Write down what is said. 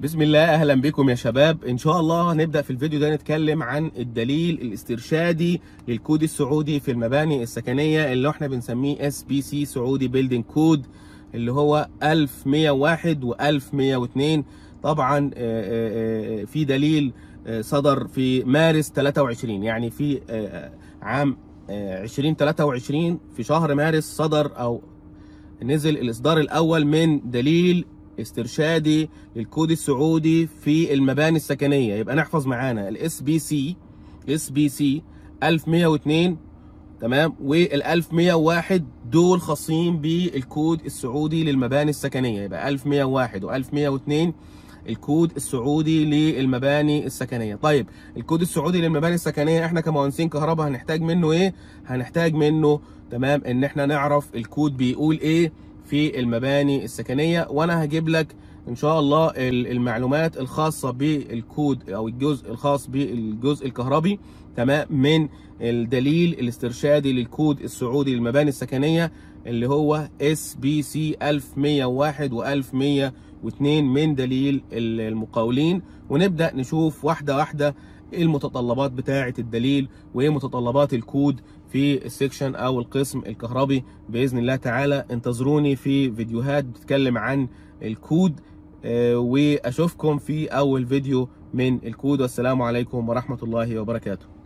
بسم الله اهلا بكم يا شباب ان شاء الله هنبدا في الفيديو ده نتكلم عن الدليل الاسترشادي للكود السعودي في المباني السكنيه اللي احنا بنسميه اس بي سي سعودي بيلدينج كود اللي هو 1101 و1102 طبعا آه، آه، آه، في دليل صدر في مارس 23 يعني في عام 2023 في شهر مارس صدر او نزل الاصدار الاول من دليل استرشادي للكود السعودي في المباني السكنيه يبقى نحفظ معانا الاس بي سي اس بي سي 1102 تمام وال 1101 دول خاصين بالكود السعودي للمباني السكنيه يبقى 1101 و 1102 الكود السعودي للمباني السكنيه طيب الكود السعودي للمباني السكنيه احنا كمهندسين كهرباء هنحتاج منه ايه هنحتاج منه تمام ان احنا نعرف الكود بيقول ايه في المباني السكنيه وانا هجيب لك ان شاء الله المعلومات الخاصه بالكود او الجزء الخاص بالجزء الكهربي تمام من الدليل الاسترشادي للكود السعودي للمباني السكنيه اللي هو اس بي سي 1101 و1102 من دليل المقاولين ونبدا نشوف واحده واحده ايه المتطلبات بتاعه الدليل وايه متطلبات الكود في السكشن او القسم الكهربي باذن الله تعالى انتظروني في فيديوهات بتتكلم عن الكود آه، واشوفكم في اول فيديو من الكود والسلام عليكم ورحمه الله وبركاته